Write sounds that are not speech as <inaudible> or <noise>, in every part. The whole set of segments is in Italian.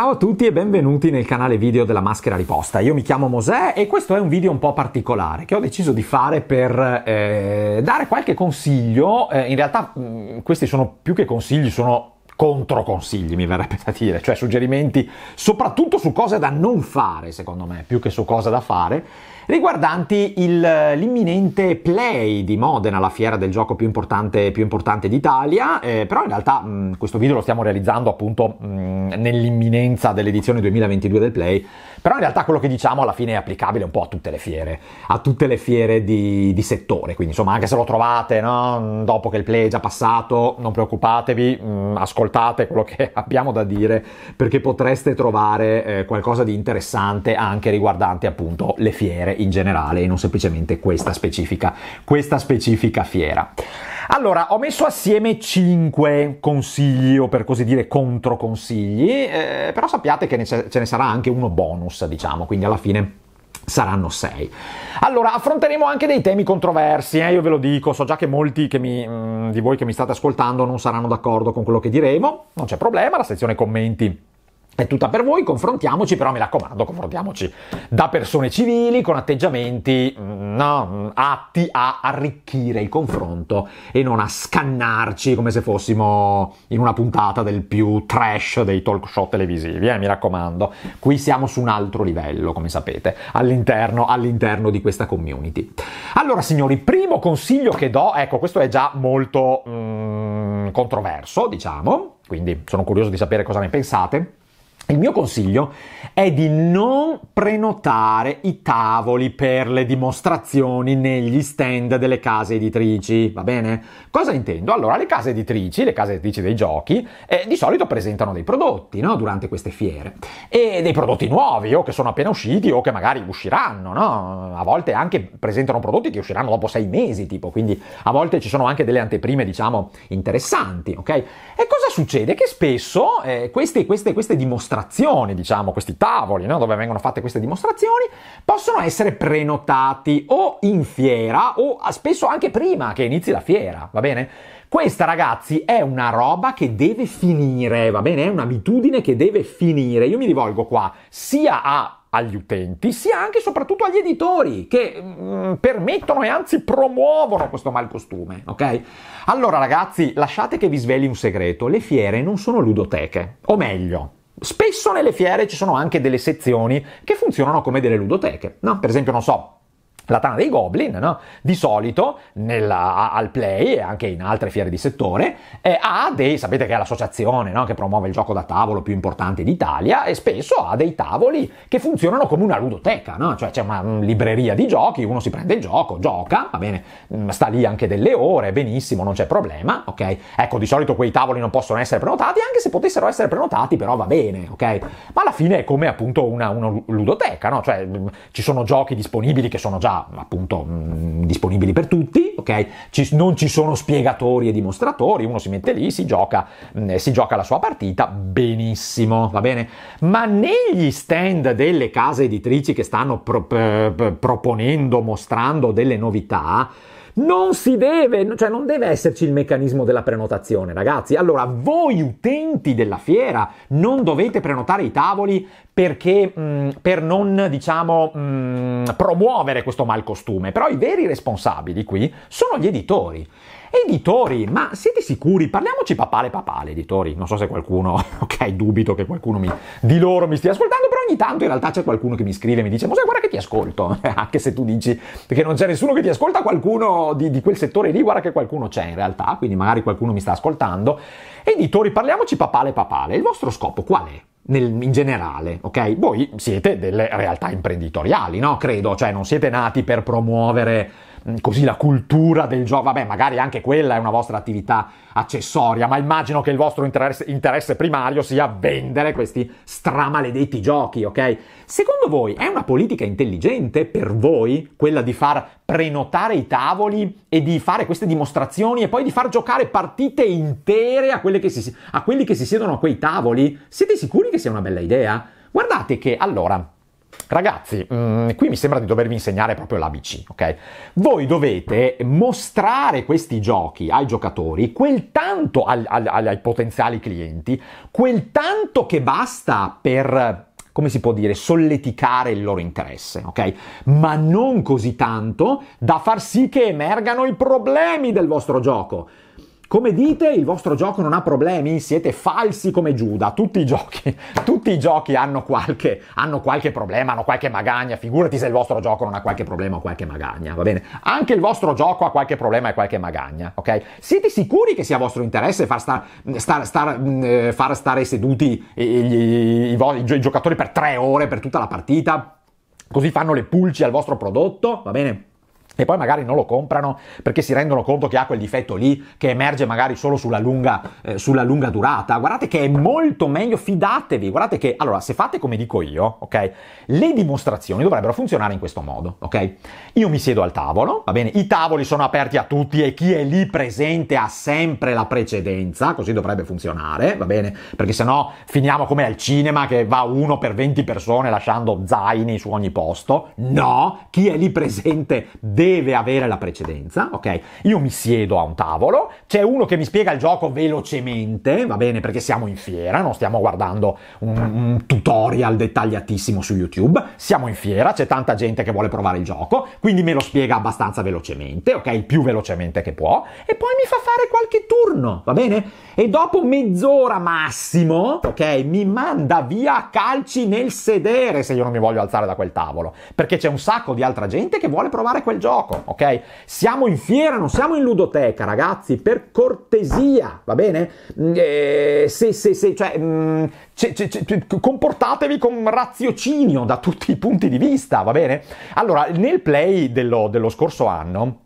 Ciao a tutti e benvenuti nel canale video della maschera riposta. Io mi chiamo Mosè e questo è un video un po' particolare che ho deciso di fare per eh, dare qualche consiglio. Eh, in realtà mh, mm, questi sono più che consigli, sono controconsigli, mi verrebbe da dire, cioè suggerimenti soprattutto su cose da non fare, secondo me, più che su cose da fare, riguardanti il, l'imminente play di Modena, la fiera del gioco più importante, più importante d'Italia, eh, però in realtà mh, mm, questo video lo stiamo realizzando appunto mh, mm, nell'imminenza dell'edizione 2022 del play, però in realtà quello che diciamo alla fine è applicabile un po' a tutte le fiere, a tutte le fiere di, di settore, quindi insomma anche se lo trovate no? dopo che il play è già passato, non preoccupatevi, mm, ascoltate quello che <laughs> abbiamo da dire perché potreste trovare eh, qualcosa di interessante anche riguardante appunto le fiere in generale e non semplicemente questa specifica, questa specifica fiera. Allora, ho messo assieme 5 consigli o per così dire controconsigli, eh, però sappiate che ne ce ne sarà anche uno bonus bonus, diciamo, quindi alla fine saranno 6. Allora, affronteremo anche dei temi controversi, eh? io ve lo dico, so già che molti che mi, mh, mm, di voi che mi state ascoltando non saranno d'accordo con quello che diremo, non c'è problema, la sezione commenti è tutta per voi, confrontiamoci, però mi raccomando, confrontiamoci da persone civili con atteggiamenti mm, no, mm, atti a arricchire il confronto e non a scannarci come se fossimo in una puntata del più trash dei talk show televisivi, eh, mi raccomando. Qui siamo su un altro livello, come sapete, all'interno, all'interno di questa community. Allora, signori, primo consiglio che do, ecco, questo è già molto mm, controverso, diciamo, quindi sono curioso di sapere cosa ne pensate il mio consiglio è di non prenotare i tavoli per le dimostrazioni negli stand delle case editrici, va bene? Cosa intendo? Allora, le case editrici, le case editrici dei giochi, eh, di solito presentano dei prodotti, no? Durante queste fiere. E dei prodotti nuovi, o che sono appena usciti, o che magari usciranno, no? A volte anche presentano prodotti che usciranno dopo sei mesi, tipo, quindi a volte ci sono anche delle anteprime, diciamo, interessanti, ok? E cosa succede? Che spesso eh, queste, queste, queste dimostrazioni dimostrazioni, diciamo, questi tavoli no? dove vengono fatte queste dimostrazioni, possono essere prenotati o in fiera o ah, spesso anche prima che inizi la fiera, va bene? Questa ragazzi è una roba che deve finire, va bene? È un'abitudine che deve finire. Io mi rivolgo qua sia a agli utenti, sia anche e soprattutto agli editori che mh, mm, permettono e anzi promuovono questo malcostume, ok? Allora ragazzi, lasciate che vi sveli un segreto, le fiere non sono ludoteche, o meglio, Spesso nelle fiere ci sono anche delle sezioni che funzionano come delle ludoteche, no? Per esempio, non so, la Tana dei Goblin, no? di solito nella, al Play e anche in altre fiere di settore, eh, ha dei, sapete che è l'associazione no? che promuove il gioco da tavolo più importante d'Italia e spesso ha dei tavoli che funzionano come una ludoteca, no? cioè c'è una mm, libreria di giochi, uno si prende il gioco, gioca, va bene, mm, sta lì anche delle ore, benissimo, non c'è problema, ok? Ecco, di solito quei tavoli non possono essere prenotati, anche se potessero essere prenotati, però va bene, ok? Ma alla fine è come appunto una, una ludoteca, cioè mm, ci sono giochi disponibili che sono già appunto mh, mm, disponibili per tutti, ok? Ci, non ci sono spiegatori e dimostratori, uno si mette lì, si gioca, mh, mm, si gioca la sua partita, benissimo, va bene? Ma negli stand delle case editrici che stanno pro, eh, pro, proponendo, mostrando delle novità, non si deve, cioè non deve esserci il meccanismo della prenotazione, ragazzi. Allora, voi utenti della fiera non dovete prenotare i tavoli perché mh, mm, per non, diciamo, mh, mm, promuovere questo malcostume. Però i veri responsabili qui sono gli editori. Editori, ma siete sicuri? Parliamoci papale papale, editori. Non so se qualcuno, <laughs> ok, dubito che qualcuno mi, di loro mi stia ascoltando, però ogni tanto in realtà c'è qualcuno che mi scrive e mi dice, ma sai, guarda che ti ascolto, <laughs> anche se tu dici, che non c'è nessuno che ti ascolta, qualcuno di, di quel settore lì, guarda che qualcuno c'è in realtà, quindi magari qualcuno mi sta ascoltando. Editori, parliamoci papale papale. Il vostro scopo qual è? Nel, in generale, ok? Voi siete delle realtà imprenditoriali, no? Credo, cioè non siete nati per promuovere Mm, così la cultura del gioco, vabbè magari anche quella è una vostra attività accessoria, ma immagino che il vostro interesse, interesse primario sia vendere questi stramaledetti giochi, ok? Secondo voi è una politica intelligente per voi quella di far prenotare i tavoli e di fare queste dimostrazioni e poi di far giocare partite intere a, si, a quelli che si siedono a quei tavoli? Siete sicuri che sia una bella idea? Guardate che allora Ragazzi, mh, mm, qui mi sembra di dovervi insegnare proprio l'ABC, ok? Voi dovete mostrare questi giochi ai giocatori, quel tanto al, al, ai potenziali clienti, quel tanto che basta per come si può dire, solleticare il loro interesse, ok? Ma non così tanto da far sì che emergano i problemi del vostro gioco. Come dite, il vostro gioco non ha problemi, siete falsi come Giuda, tutti i giochi, <laughs> tutti i giochi hanno qualche, hanno qualche problema, hanno qualche magagna, figurati se il vostro gioco non ha qualche problema o qualche magagna, va bene? Anche il vostro gioco ha qualche problema e qualche magagna, ok? Siete sicuri che sia vostro interesse far, star, star, star, mm, eh, far stare seduti i, i, i, i giocatori per tre ore, per tutta la partita? Così fanno le pulci al vostro prodotto, va bene? e poi magari non lo comprano perché si rendono conto che ha quel difetto lì che emerge magari solo sulla lunga, eh, sulla lunga, durata. Guardate che è molto meglio, fidatevi, guardate che allora se fate come dico io, ok? Le dimostrazioni dovrebbero funzionare in questo modo, ok? Io mi siedo al tavolo, va bene? I tavoli sono aperti a tutti e chi è lì presente ha sempre la precedenza, così dovrebbe funzionare, va bene? Perché sennò finiamo come al cinema che va uno per 20 persone lasciando zaini su ogni posto. No, chi è lì presente deve deve avere la precedenza, ok? Io mi siedo a un tavolo, c'è uno che mi spiega il gioco velocemente, va bene, perché siamo in fiera, non stiamo guardando un, un tutorial dettagliatissimo su YouTube, siamo in fiera, c'è tanta gente che vuole provare il gioco, quindi me lo spiega abbastanza velocemente, ok? Il più velocemente che può, e poi mi fa fare qualche turno, va bene? E dopo mezz'ora massimo, ok? Mi manda via a calci nel sedere se io non mi voglio alzare da quel tavolo, perché c'è un sacco di altra gente che vuole provare quel gioco gioco, ok? Siamo in fiera, non siamo in ludoteca, ragazzi, per cortesia, va bene? Mm, eh, se, se, cioè, mh, c- c- c- comportatevi con raziocinio da tutti i punti di vista, va bene? Allora, nel play dello, dello scorso anno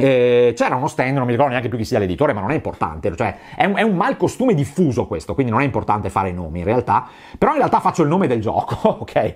eh, c'era uno stand, non mi ricordo neanche più chi sia l'editore, ma non è importante, cioè è un, è un mal costume diffuso questo, quindi non è importante fare nomi in realtà, però in realtà faccio il nome del gioco, <laughs> ok?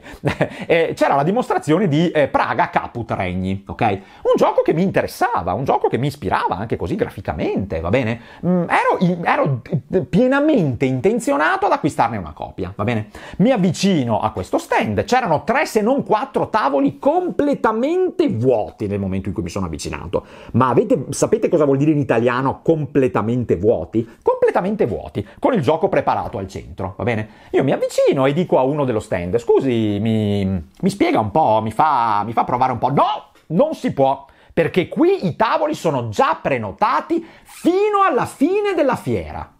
Eh, c'era la dimostrazione di eh, Praga Caput Regni, ok? Un gioco che mi interessava, un gioco che mi ispirava anche così graficamente, va bene? Mm, ero, ero, pienamente intenzionato ad acquistarne una copia, va bene? Mi avvicino a questo stand, c'erano tre se non quattro tavoli completamente vuoti nel momento in cui mi sono avvicinato. Ma avete, sapete cosa vuol dire in italiano completamente vuoti? Completamente vuoti, con il gioco preparato al centro, va bene? Io mi avvicino e dico a uno dello stand, scusi, mi, mi spiega un po', mi fa, mi fa provare un po'. No, non si può perché qui i tavoli sono già prenotati fino alla fine della fiera.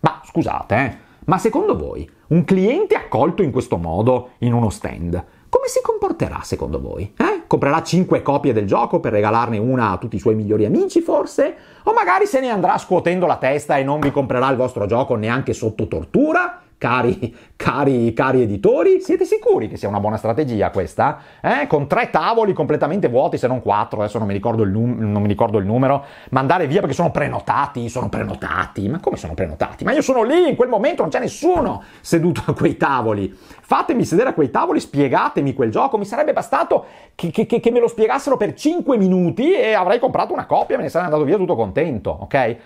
Ma scusate, eh, ma secondo voi un cliente accolto in questo modo in uno stand come si comporterà secondo voi? Eh? Comprerà 5 copie del gioco per regalarne una a tutti i suoi migliori amici forse? O magari se ne andrà scuotendo la testa e non vi comprerà il vostro gioco neanche sotto tortura? Cari, cari, cari, editori, siete sicuri che sia una buona strategia questa? Eh? Con tre tavoli completamente vuoti, se non quattro, adesso non mi, num- non mi, ricordo il numero, mandare via perché sono prenotati, sono prenotati, ma come sono prenotati? Ma io sono lì, in quel momento non c'è nessuno seduto a quei tavoli. Fatemi sedere a quei tavoli, spiegatemi quel gioco, mi sarebbe bastato che, che, che me lo spiegassero per 5 minuti e avrei comprato una copia e me ne sarei andato via tutto contento, ok?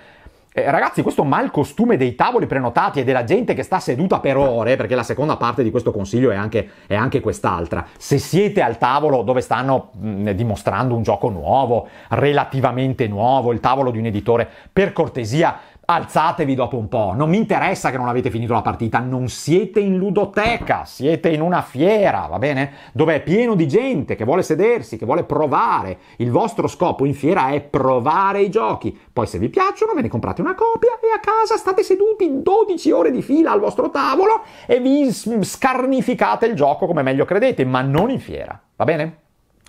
Eh, ragazzi, questo mal costume dei tavoli prenotati e della gente che sta seduta per ore, perché la seconda parte di questo consiglio è anche, è anche quest'altra. Se siete al tavolo dove stanno mh, dimostrando un gioco nuovo, relativamente nuovo, il tavolo di un editore, per cortesia alzatevi dopo un po', non mi interessa che non avete finito la partita, non siete in ludoteca, siete in una fiera, va bene? Dove è pieno di gente che vuole sedersi, che vuole provare. Il vostro scopo in fiera è provare i giochi. Poi se vi piacciono ve ne comprate una copia e a casa state seduti 12 ore di fila al vostro tavolo e vi scarnificate il gioco come meglio credete, ma non in fiera, va bene?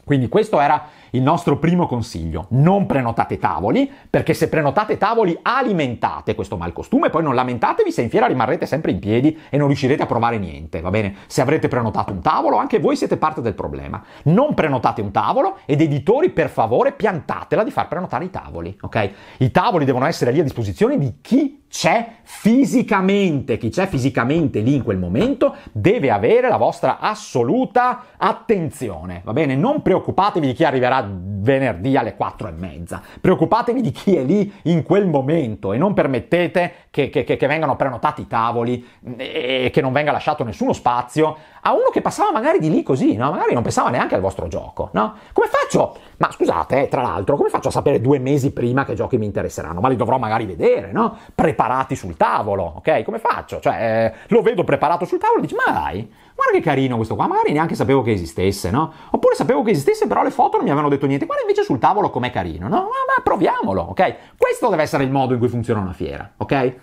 Quindi questo era il nostro primo consiglio, non prenotate tavoli, perché se prenotate tavoli alimentate questo malcostume, poi non lamentatevi se in fiera rimarrete sempre in piedi e non riuscirete a provare niente, va bene? Se avrete prenotato un tavolo, anche voi siete parte del problema. Non prenotate un tavolo ed editori, per favore, piantatela di far prenotare i tavoli, ok? I tavoli devono essere lì a disposizione di chi c'è fisicamente, chi c'è fisicamente lì in quel momento deve avere la vostra assoluta attenzione, va bene? Non preoccupatevi di chi arriverà venerdì alle 4 e mezza. Preoccupatevi di chi è lì in quel momento e non permettete che, che, che vengano prenotati i tavoli mm, e che non venga lasciato nessuno spazio a uno che passava magari di lì così, no? magari non pensava neanche al vostro gioco. No? Come faccio? Ma scusate, eh, tra l'altro, come faccio a sapere due mesi prima che giochi mi interesseranno? Ma li dovrò magari vedere, no? preparati sul tavolo, ok? Come faccio? Cioè, eh, lo vedo preparato sul tavolo e dici, ma dai, guarda che carino questo qua, magari neanche sapevo che esistesse, no? Oppure sapevo che esistesse, però le foto non mi avevano detto niente. Guarda invece sul tavolo com'è carino, no? Ma, ah, ma proviamolo, ok? Questo deve essere il modo in cui funziona una fiera, ok?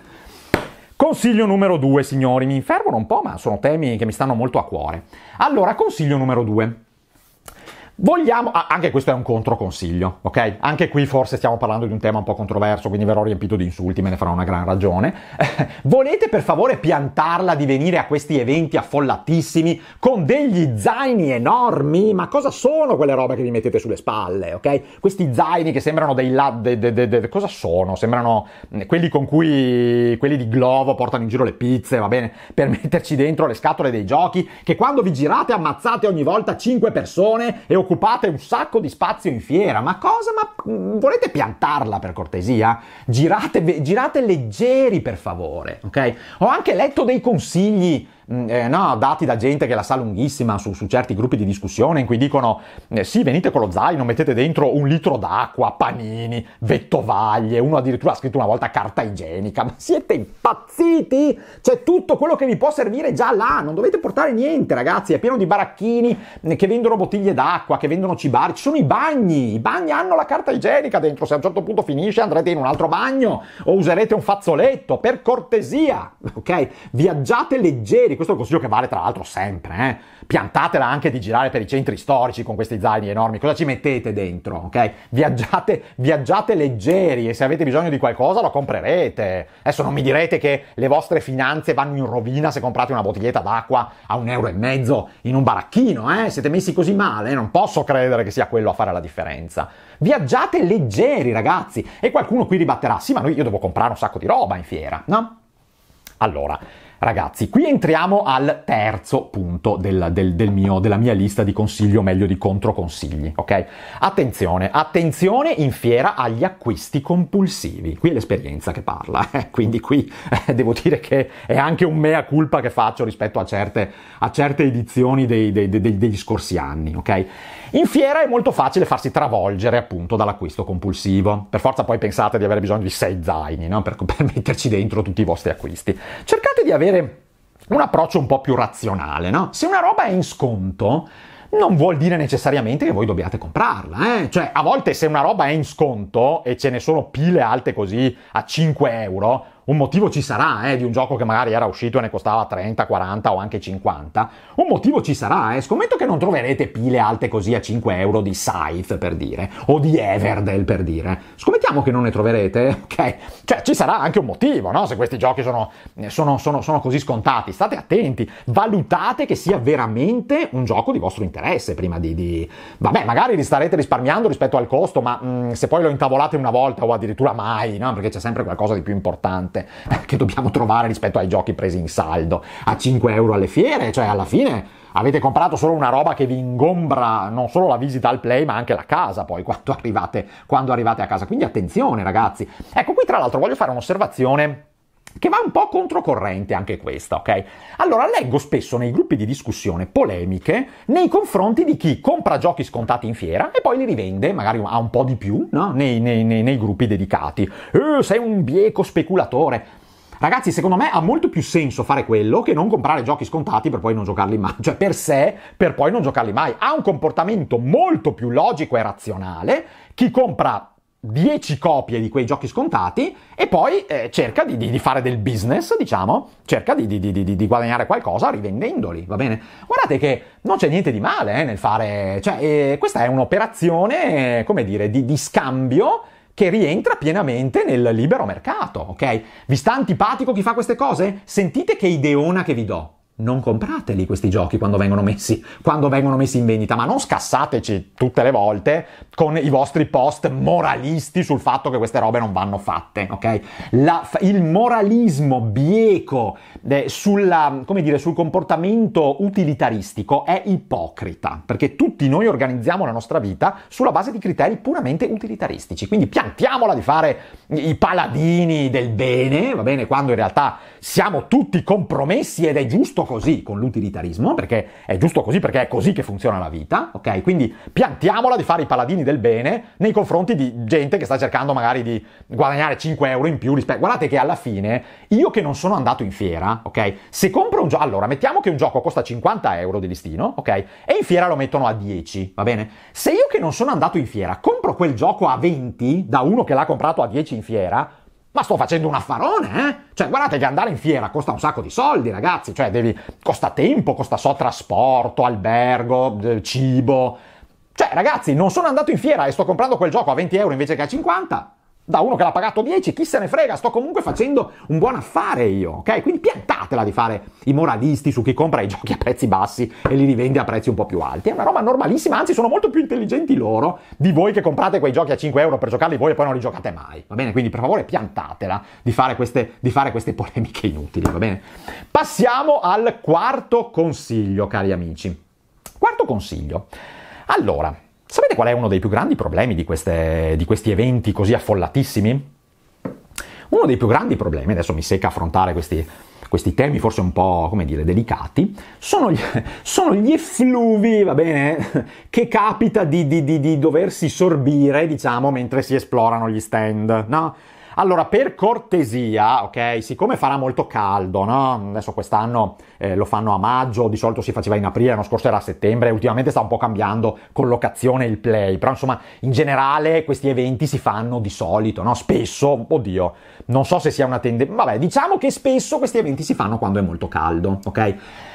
Consiglio numero due, signori, mi infervono un po', ma sono temi che mi stanno molto a cuore. Allora, consiglio numero due. Vogliamo, ah, anche questo è un controconsiglio, ok? Anche qui forse stiamo parlando di un tema un po' controverso, quindi verrò riempito di insulti, me ne farò una gran ragione. <laughs> Volete per favore piantarla di venire a questi eventi affollatissimi con degli zaini enormi? Ma cosa sono quelle robe che vi mettete sulle spalle, ok? Questi zaini che sembrano dei lad... De, de, de, cosa sono? Sembrano mm, quelli con cui quelli di Glovo portano in giro le pizze, va bene? <laughs> Per metterci dentro le scatole dei giochi, che quando vi girate ammazzate ogni volta 5 persone e occupate occupate un sacco di spazio in fiera, ma cosa? Ma mm, volete piantarla per cortesia? Girate, girate leggeri per favore, ok? Ho anche letto dei consigli Mm, eh, no, dati da gente che la sa lunghissima su, su certi gruppi di discussione in cui dicono eh, sì, venite con lo zaino, mettete dentro un litro d'acqua, panini, vettovaglie, uno addirittura ha scritto una volta carta igienica, ma siete impazziti? C'è tutto quello che vi può servire già là, non dovete portare niente ragazzi, è pieno di baracchini mm, che vendono bottiglie d'acqua, che vendono cibari, ci sono i bagni, i bagni hanno la carta igienica dentro, se a un certo punto finisce andrete in un altro bagno o userete un fazzoletto, per cortesia, ok? Viaggiate leggeri questo è un consiglio che vale tra l'altro sempre, eh? piantatela anche di girare per i centri storici con questi zaini enormi, cosa ci mettete dentro, ok? Viaggiate, viaggiate leggeri e se avete bisogno di qualcosa lo comprerete. Adesso non mi direte che le vostre finanze vanno in rovina se comprate una bottiglietta d'acqua a un euro e mezzo in un baracchino, eh? Siete messi così male, non posso credere che sia quello a fare la differenza. Viaggiate leggeri, ragazzi, e qualcuno qui ribatterà, sì ma noi, io devo comprare un sacco di roba in fiera, no? Allora, Ragazzi, qui entriamo al terzo punto del, del, del mio, della mia lista di consigli o meglio di controconsigli, ok? Attenzione, attenzione in fiera agli acquisti compulsivi. Qui è l'esperienza che parla, <laughs> eh? quindi qui eh, devo dire che è anche un mea culpa che faccio rispetto a certe, a certe edizioni dei, dei, dei, degli scorsi anni, ok? In fiera è molto facile farsi travolgere appunto dall'acquisto compulsivo. Per forza poi pensate di avere bisogno di sei zaini no? per, <laughs> per metterci dentro tutti i vostri acquisti. Cercate di avere un approccio un po' più razionale, no? Se una roba è in sconto, non vuol dire necessariamente che voi dobbiate comprarla, eh? Cioè, a volte se una roba è in sconto e ce ne sono pile alte così a 5 euro, un motivo ci sarà eh, di un gioco che magari era uscito e ne costava 30, 40 o anche 50. Un motivo ci sarà, eh. scommetto che non troverete pile alte così a 5 euro di Scythe per dire, o di Everdell per dire. Scommettiamo che non ne troverete, <laughs> ok? Cioè ci sarà anche un motivo, no? Se questi giochi sono, sono, sono, sono così scontati, state attenti, valutate che sia veramente un gioco di vostro interesse prima di... di... Vabbè, magari li starete risparmiando rispetto al costo, ma mh, mm, se poi lo intavolate una volta o addirittura mai, no? Perché c'è sempre qualcosa di più importante offerte eh, che dobbiamo trovare rispetto ai giochi presi in saldo a 5 euro alle fiere, cioè alla fine avete comprato solo una roba che vi ingombra non solo la visita al play ma anche la casa poi <laughs> quando arrivate, quando arrivate a casa, quindi attenzione ragazzi. Ecco qui tra l'altro voglio fare un'osservazione che va un po' controcorrente anche questa, ok? Allora, leggo spesso nei gruppi di discussione polemiche nei confronti di chi compra giochi scontati in fiera e poi li rivende, magari a un po' di più, no? nei, nei, nei, nei, gruppi dedicati. Eh, sei un bieco speculatore. Ragazzi, secondo me ha molto più senso fare quello che non comprare giochi scontati per poi non giocarli mai, cioè per sé, per poi non giocarli mai. Ha un comportamento molto più logico e razionale chi compra 10 copie di quei giochi scontati e poi eh, cerca di, di, di, fare del business, diciamo, cerca di, di, guadagnare qualcosa rivendendoli, va bene? Guardate che non c'è niente di male eh, nel fare, cioè eh, questa è un'operazione, come dire, di scambio che rientra pienamente nel libero mercato, ok? Vi sta antipatico chi fa queste cose? Sentite che ideona che vi do non comprateli questi giochi quando vengono, messi, quando vengono messi, in vendita, ma non scassateci tutte le volte con i vostri post moralisti sul fatto che queste robe non vanno fatte, ok? La, il moralismo bieco eh, sulla, dire, sul comportamento utilitaristico è ipocrita, perché tutti noi organizziamo la nostra vita sulla base di criteri puramente utilitaristici, quindi piantiamola di fare i paladini del bene, va bene, quando in realtà siamo tutti compromessi ed è giusto così con l'utilitarismo, perché è giusto così, perché è così che funziona la vita, ok? Quindi piantiamola di fare i paladini del bene nei confronti di gente che sta cercando magari di guadagnare 5 euro in più rispetto... Guardate che alla fine, io che non sono andato in fiera, ok? Se compro un gioco... Allora, mettiamo che un gioco costa 50 euro di listino, ok? E in fiera lo mettono a 10, va bene? Se io che non sono andato in fiera compro quel gioco a 20 da uno che l'ha comprato a 10 in fiera, ma sto facendo un affarone, eh? Cioè, guardate che andare in fiera costa un sacco di soldi, ragazzi. Cioè, devi... costa tempo, costa so trasporto, albergo, eh, cibo. Cioè, ragazzi, non sono andato in fiera e sto comprando quel gioco a 20 euro invece che a 50 da uno che l'ha pagato 10, chi se ne frega, sto comunque facendo un buon affare io, ok? Quindi piantatela di fare i moralisti su chi compra i giochi a prezzi bassi e li rivende a prezzi un po' più alti. È una roba normalissima, anzi sono molto più intelligenti loro di voi che comprate quei giochi a 5 euro per giocarli voi e poi non li giocate mai, va bene? Quindi per favore piantatela di fare queste, di fare queste polemiche inutili, va bene? Passiamo al quarto consiglio, cari amici. Quarto consiglio. Allora, Sapete qual è uno dei più grandi problemi di, queste, di questi eventi così affollatissimi? Uno dei più grandi problemi, adesso mi secca affrontare questi, questi temi forse un po', come dire, delicati, sono gli, <laughs> sono gli effluvi, va bene, <laughs> che capita di, di, di, di, doversi sorbire, diciamo, mentre si esplorano gli stand, no? Allora, per cortesia, ok, siccome farà molto caldo, no? Adesso quest'anno eh, lo fanno a maggio, di solito si faceva in aprile, l'anno scorso era a settembre, ultimamente sta un po' cambiando collocazione il play, però insomma, in generale questi eventi si fanno di solito, no? Spesso, oddio, non so se sia una tendenza, vabbè, diciamo che spesso questi eventi si fanno quando è molto caldo, ok?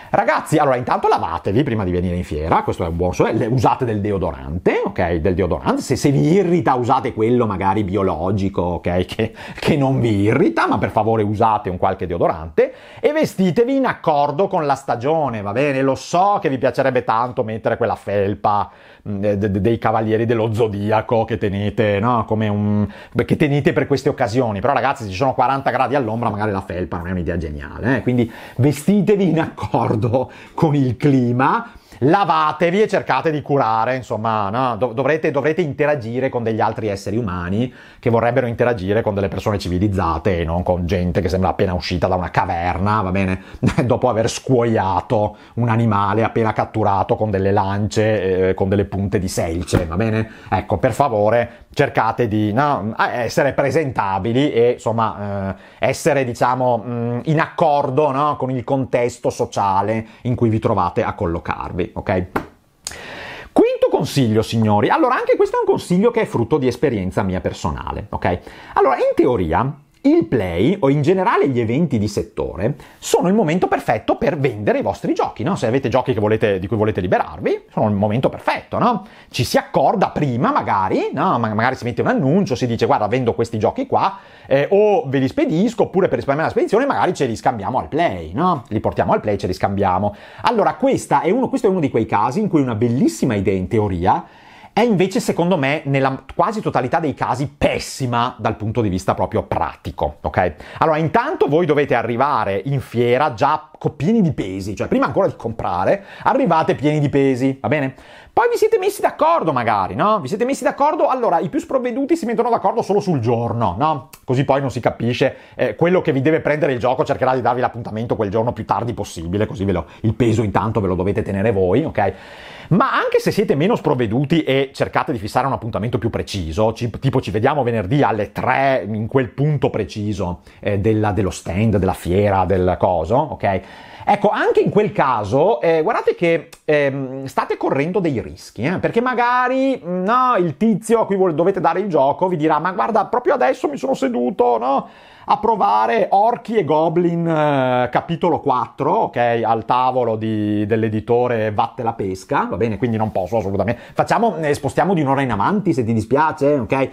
Ragazzi, allora intanto lavatevi prima di venire in fiera, questo è un buon sorello, usate del deodorante, ok? Del deodorante, se, se, vi irrita usate quello magari biologico, ok? <laughs> Che, che non vi irrita, ma per favore usate un qualche deodorante e vestitevi in accordo con la stagione, va bene? Lo so che vi piacerebbe tanto mettere quella felpa Mm, dei cavalieri dello zodiaco che tenete, no? Come un... che tenete per queste occasioni. Però ragazzi, se ci sono 40 gradi all'ombra, magari la felpa non è un'idea geniale. Eh? Quindi vestitevi in accordo con il clima lavatevi e cercate di curare, insomma, no? dovrete, dovrete, interagire con degli altri esseri umani che vorrebbero interagire con delle persone civilizzate e non con gente che sembra appena uscita da una caverna, va bene, <laughs> dopo aver scuoiato un animale appena catturato con delle lance, eh, con delle punte di selce, va bene? Ecco, per favore, cercate di no, essere presentabili e insomma eh, essere diciamo mm, in accordo no, con il contesto sociale in cui vi trovate a collocarvi, ok? Quinto consiglio, signori. Allora, anche questo è un consiglio che è frutto di esperienza mia personale, ok? Allora, in teoria il play o in generale gli eventi di settore sono il momento perfetto per vendere i vostri giochi, no? Se avete giochi volete, di cui volete liberarvi, sono il momento perfetto, no? Ci si accorda prima magari, no? magari si mette un annuncio, si dice guarda vendo questi giochi qua eh, o ve li spedisco oppure per risparmiare la spedizione magari ce li scambiamo al play, no? Li portiamo al play, ce li scambiamo. Allora è uno, questo è uno di quei casi in cui una bellissima idea in teoria è invece, secondo me, nella quasi totalità dei casi pessima dal punto di vista proprio pratico, ok? Allora, intanto voi dovete arrivare in fiera già pieni di pesi, cioè prima ancora di comprare, arrivate pieni di pesi, va bene? Poi vi siete messi d'accordo magari, no? Vi siete messi d'accordo, allora i più sprovveduti si mettono d'accordo solo sul giorno, no? Così poi non si capisce, eh, quello che vi deve prendere il gioco cercherà di darvi l'appuntamento quel giorno più tardi possibile, così lo, il peso intanto ve lo dovete tenere voi, ok? ma anche se siete meno sprovveduti e cercate di fissare un appuntamento più preciso, tipo ci vediamo venerdì alle 3 in quel punto preciso eh, della, dello stand, della fiera, del coso, ok? Ecco, anche in quel caso, eh, guardate che eh, state correndo dei rischi, eh, perché magari no, il tizio a cui dovete dare il gioco vi dirà, ma guarda, proprio adesso mi sono seduto, no? a provare Orchi e Goblin eh, capitolo 4, ok, al tavolo di, dell'editore Vatte la Pesca, va bene, quindi non posso assolutamente. Facciamo, eh, spostiamo di un'ora in avanti se ti dispiace, ok? E,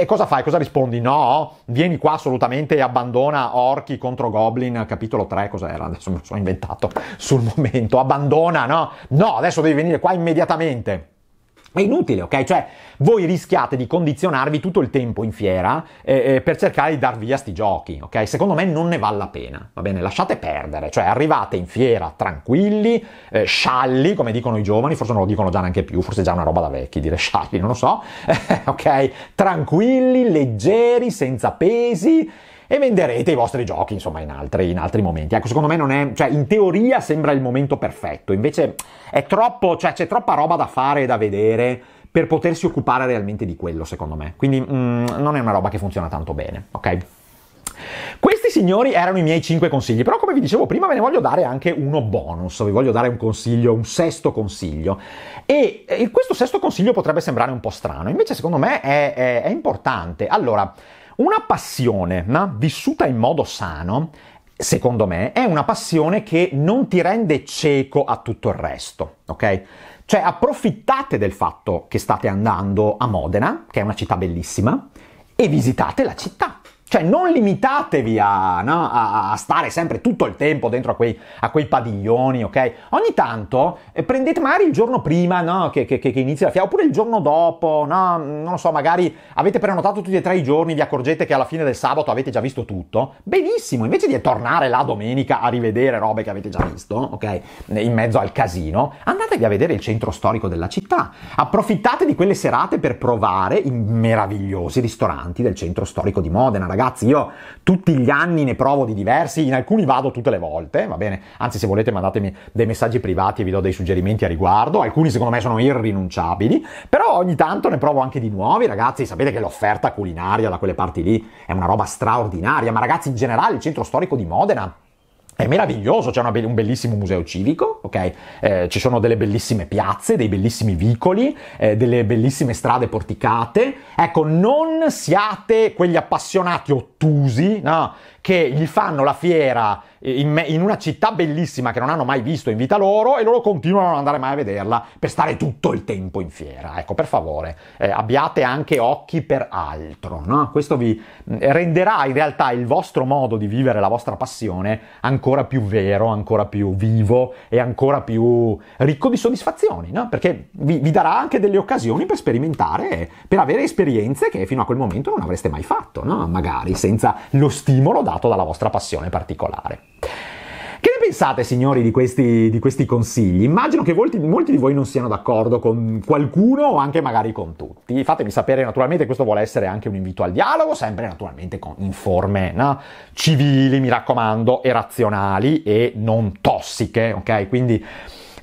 e cosa fai? Cosa rispondi? No, vieni qua assolutamente e abbandona Orchi contro Goblin capitolo 3, cos'era? Adesso me lo sono inventato sul momento, abbandona, no? No, adesso devi venire qua immediatamente. È inutile, ok? Cioè, voi rischiate di condizionarvi tutto il tempo in fiera eh, eh, per cercare di dar via sti giochi, ok? Secondo me non ne vale la pena, va bene? Lasciate perdere, cioè arrivate in fiera tranquilli, eh, scialli, come dicono i giovani, forse non lo dicono già neanche più, forse è già una roba da vecchi dire scialli, non lo so, <laughs> ok? Tranquilli, leggeri, senza pesi e venderete i vostri giochi, insomma, in altri, in altri momenti. Ecco, secondo me non è, cioè, in teoria sembra il momento perfetto, invece è troppo, cioè, c'è troppa roba da fare e da vedere per potersi occupare realmente di quello, secondo me. Quindi mm, non è una roba che funziona tanto bene, ok? Questi signori erano i miei 5 consigli, però come vi dicevo prima ve ne voglio dare anche uno bonus, vi voglio dare un consiglio, un sesto consiglio. E, eh, questo sesto consiglio potrebbe sembrare un po' strano, invece secondo me è, è, è importante. Allora, una passione, no? vissuta in modo sano, secondo me, è una passione che non ti rende cieco a tutto il resto, ok? Cioè approfittate del fatto che state andando a Modena, che è una città bellissima, e visitate la città. Cioè non limitatevi a, no, a, a, stare sempre tutto il tempo dentro a quei, a quei padiglioni, ok? Ogni tanto eh, prendete magari il giorno prima no, che, che, che, inizia la fiera, oppure il giorno dopo, no, non lo so, magari avete prenotato tutti e tre i giorni, vi accorgete che alla fine del sabato avete già visto tutto. Benissimo, invece di tornare la domenica a rivedere robe che avete già visto, ok? In mezzo al casino, andatevi a vedere il centro storico della città. Approfittate di quelle serate per provare i meravigliosi ristoranti del centro storico di Modena, ragazzi ragazzi, io tutti gli anni ne provo di diversi, in alcuni vado tutte le volte, va bene? Anzi, se volete mandatemi dei messaggi privati e vi do dei suggerimenti a riguardo, alcuni secondo me sono irrinunciabili, però ogni tanto ne provo anche di nuovi, ragazzi, sapete che l'offerta culinaria da quelle parti lì è una roba straordinaria, ma ragazzi, in generale il centro storico di Modena è meraviglioso, c'è be- un bellissimo museo civico, ok? Eh, ci sono delle bellissime piazze, dei bellissimi vicoli, eh, delle bellissime strade porticate. Ecco, non siate quegli appassionati ottusi, no? Che gli fanno la fiera eh, in, me- in, una città bellissima che non hanno mai visto in vita loro e loro continuano a non andare mai a vederla per stare tutto il tempo in fiera. Ecco, per favore, eh, abbiate anche occhi per altro, no? Questo vi mm, renderà in realtà il vostro modo di vivere la vostra passione ancora più vero, ancora più vivo e ancora più ricco di soddisfazioni, no? Perché vi, vi darà anche delle occasioni per sperimentare, per avere esperienze che fino a quel momento non avreste mai fatto, no? Magari senza lo stimolo dato dalla vostra passione particolare. Che ne pensate, signori, di questi, di questi consigli? Immagino che molti, molti, di voi non siano d'accordo con qualcuno o anche magari con tutti. Fatemi sapere, naturalmente, questo vuole essere anche un invito al dialogo, sempre naturalmente in forme no? civili, mi raccomando, e razionali e non tossiche, ok? Quindi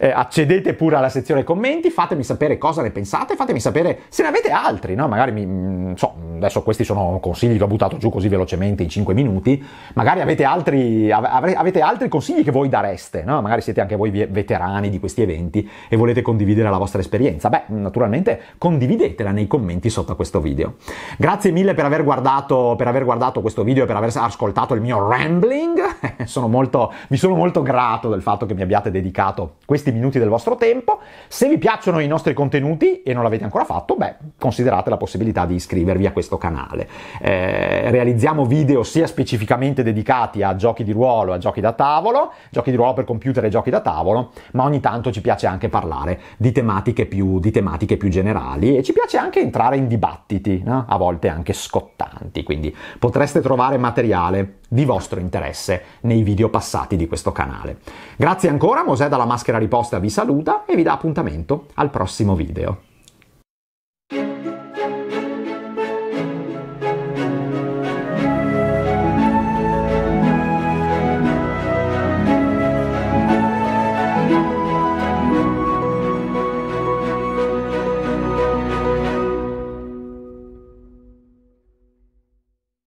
eh, accedete pure alla sezione commenti, fatemi sapere cosa ne pensate, fatemi sapere se ne avete altri, no? Magari mi, mh, mm, so, adesso questi sono consigli che ho buttato giù così velocemente in 5 minuti, magari avete altri, av- avete altri consigli che voi dareste, no? Magari siete anche voi veterani di questi eventi e volete condividere la vostra esperienza. Beh, mm, naturalmente condividetela nei commenti sotto a questo video. Grazie mille per aver guardato, per aver guardato questo video, e per aver ascoltato il mio rambling. <laughs> sono molto, vi sono molto grato del fatto che mi abbiate dedicato questi minuti del vostro tempo. Se vi piacciono i nostri contenuti e non l'avete ancora fatto, beh, considerate la possibilità di iscrivervi a questo canale. Eh, realizziamo video sia specificamente dedicati a giochi di ruolo, a giochi da tavolo, giochi di ruolo per computer e giochi da tavolo, ma ogni tanto ci piace anche parlare di tematiche più, di tematiche più generali e ci piace anche entrare in dibattiti, no? a volte anche scottanti, quindi potreste trovare materiale di vostro interesse nei video passati di questo canale. Grazie ancora, Mosè dalla maschera riposta Costa vi saluta e vi dà appuntamento al prossimo video.